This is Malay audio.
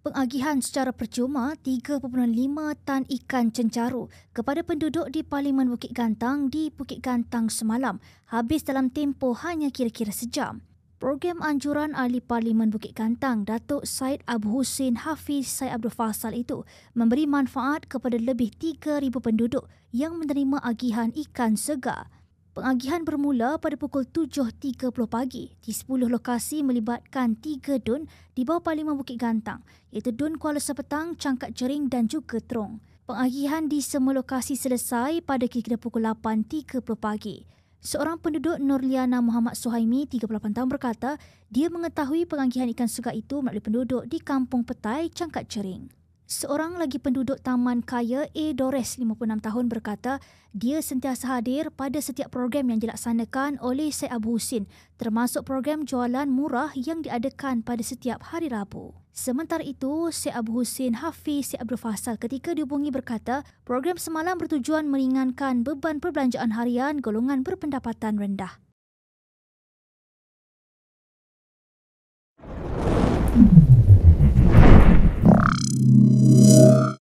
pengagihan secara percuma 3.5 tan ikan cencaru kepada penduduk di Parlimen Bukit Gantang di Bukit Gantang semalam habis dalam tempoh hanya kira-kira sejam. Program anjuran ahli Parlimen Bukit Gantang, Datuk Said Abu Hussein Hafiz Said Abdul Fasal itu memberi manfaat kepada lebih 3,000 penduduk yang menerima agihan ikan segar. Pengagihan bermula pada pukul 7.30 pagi di 10 lokasi melibatkan 3 dun di bawah Parlimen Bukit Gantang iaitu Dun Kuala Sepetang, Cangkat cering dan juga Terong. Pengagihan di semua lokasi selesai pada kira-kira pukul 8.30 pagi. Seorang penduduk Norliana Muhammad Suhaimi, 38 tahun berkata, dia mengetahui pengagihan ikan sungai itu melalui penduduk di Kampung Petai, Cangkat Cering. Seorang lagi penduduk Taman Kaya A. Dores, 56 tahun berkata, dia sentiasa hadir pada setiap program yang dilaksanakan oleh Syed Abu Husin, termasuk program jualan murah yang diadakan pada setiap hari Rabu. Sementara itu, Syed Abu Husin Hafiz Syed Abdul Fasal ketika dihubungi berkata, program semalam bertujuan meringankan beban perbelanjaan harian golongan berpendapatan rendah. Thank you.